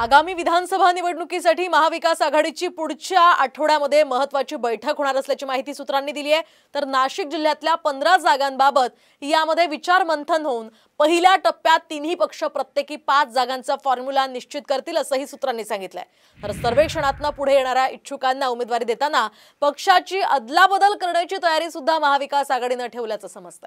आगामी विधानसभा निवडणुकीसाठी महाविकास आघाडीची पुढच्या आठवड्यामध्ये महत्वाची बैठक होणार असल्याची माहिती सूत्रांनी दिली आहे तर नाशिक जिल्ह्यातल्या पंधरा जागांबाबत यामध्ये विचार मंथन होऊन पहिल्या टप्प्यात तिन्ही पक्ष प्रत्येकी पाच जागांचा फॉर्म्युला निश्चित करतील असंही सूत्रांनी सांगितलंय तर सर्वेक्षणातनं पुढे येणाऱ्या इच्छुकांना उमेदवारी देताना पक्षाची अदलाबदल करण्याची तयारी सुद्धा महाविकास आघाडीनं ठेवल्याचं समजत